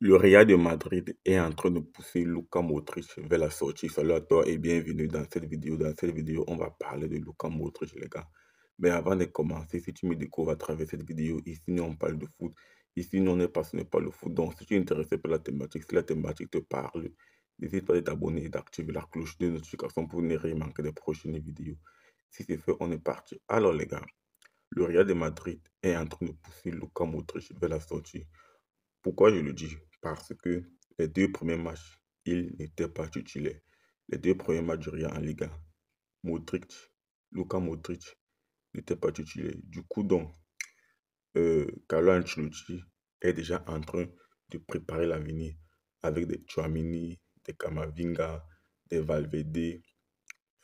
Le Real de Madrid est en train de pousser Luka Modric vers la sortie. Salut à toi et bienvenue dans cette vidéo. Dans cette vidéo, on va parler de Luka Modric, les gars. Mais avant de commencer, si tu me découvres à travers cette vidéo, ici, nous, on parle de foot. Ici, nous, on ce n'est pas le foot. Donc, si tu es intéressé par la thématique, si la thématique te parle, n'hésite pas à t'abonner et d'activer la cloche de notification pour ne rien manquer des prochaines vidéos. Si c'est fait, on est parti. Alors, les gars, le Real de Madrid est en train de pousser Luka Modric vers la sortie. Pourquoi je le dis parce que les deux premiers matchs, il n'était pas titulaire. Les deux premiers matchs du Real en Liga, Modric, Luka Modric n'était pas titulaire. Du coup, donc, euh, Carlo Ancelotti est déjà en train de préparer l'avenir avec des Chouamini, des Kamavinga, des Valverde,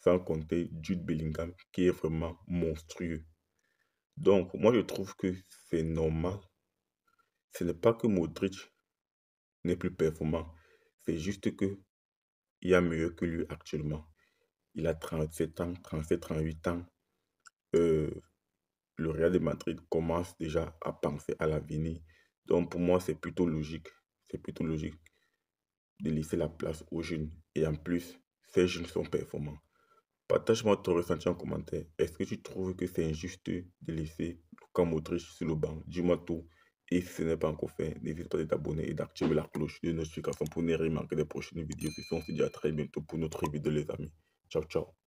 sans compter Jude Bellingham qui est vraiment monstrueux. Donc, moi, je trouve que c'est normal. Ce n'est pas que Modric n'est plus performant. C'est juste que il y a mieux que lui actuellement. Il a 37 ans, 37, 38 ans. Euh, le Real de Madrid commence déjà à penser à l'avenir. Donc pour moi, c'est plutôt logique. C'est plutôt logique de laisser la place aux jeunes. Et en plus, ces jeunes sont performants. Partage-moi ton ressenti en commentaire. Est-ce que tu trouves que c'est injuste de laisser comme Autriche sur le banc Dis-moi tout. Et si ce n'est pas encore fait, n'hésite pas à t'abonner et d'activer la cloche de notification pour ne rien manquer des prochaines vidéos. Et on se dit à très bientôt pour notre vidéo, les amis. Ciao, ciao.